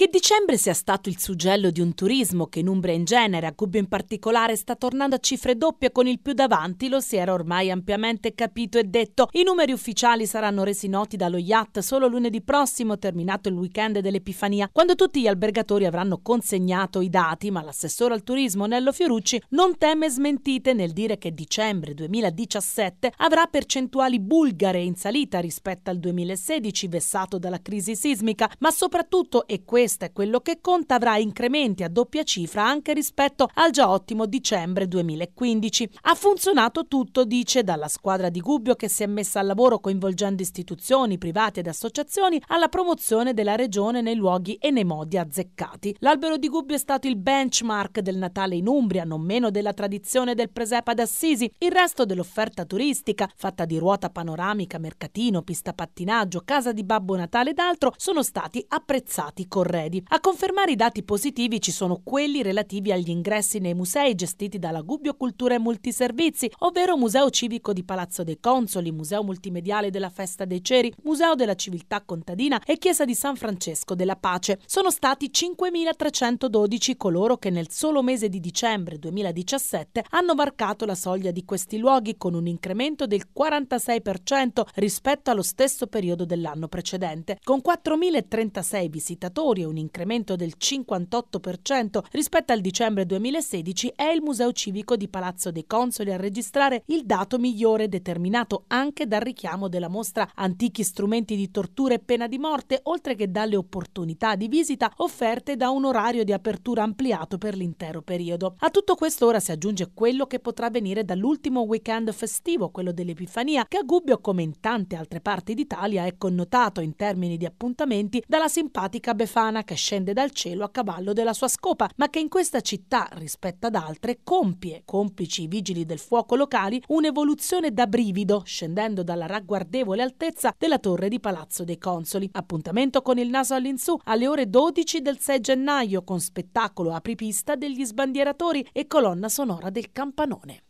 Che dicembre sia stato il suggello di un turismo che in Umbria in genere, a Gubbio in particolare, sta tornando a cifre doppie con il più davanti, lo si era ormai ampiamente capito e detto. I numeri ufficiali saranno resi noti dallo IAT solo lunedì prossimo, terminato il weekend dell'Epifania, quando tutti gli albergatori avranno consegnato i dati, ma l'assessore al turismo Nello Fiorucci non teme smentite nel dire che dicembre 2017 avrà percentuali bulgare in salita rispetto al 2016 vessato dalla crisi sismica, ma soprattutto, e questo questo è quello che conta, avrà incrementi a doppia cifra anche rispetto al già ottimo dicembre 2015. Ha funzionato tutto, dice, dalla squadra di Gubbio che si è messa al lavoro coinvolgendo istituzioni, private ed associazioni alla promozione della regione nei luoghi e nei modi azzeccati. L'albero di Gubbio è stato il benchmark del Natale in Umbria, non meno della tradizione del presepe ad Assisi. Il resto dell'offerta turistica, fatta di ruota panoramica, mercatino, pista pattinaggio, casa di Babbo Natale ed altro, sono stati apprezzati correttamente. Ready. A confermare i dati positivi ci sono quelli relativi agli ingressi nei musei gestiti dalla Gubbio Cultura e Multiservizi, ovvero Museo Civico di Palazzo dei Consoli, Museo Multimediale della Festa dei Ceri, Museo della Civiltà Contadina e Chiesa di San Francesco della Pace. Sono stati 5.312 coloro che nel solo mese di dicembre 2017 hanno varcato la soglia di questi luoghi con un incremento del 46% rispetto allo stesso periodo dell'anno precedente, con 4.036 visitatori visitatori e un incremento del 58% rispetto al dicembre 2016, è il Museo Civico di Palazzo dei Consoli a registrare il dato migliore determinato anche dal richiamo della mostra Antichi strumenti di tortura e pena di morte, oltre che dalle opportunità di visita offerte da un orario di apertura ampliato per l'intero periodo. A tutto questo ora si aggiunge quello che potrà venire dall'ultimo weekend festivo, quello dell'Epifania, che a Gubbio, come in tante altre parti d'Italia, è connotato in termini di appuntamenti dalla simpatica Befana umana che scende dal cielo a cavallo della sua scopa, ma che in questa città, rispetto ad altre, compie, complici i vigili del fuoco locali, un'evoluzione da brivido, scendendo dalla ragguardevole altezza della torre di Palazzo dei Consoli. Appuntamento con il naso all'insù alle ore 12 del 6 gennaio con spettacolo apripista degli sbandieratori e colonna sonora del campanone.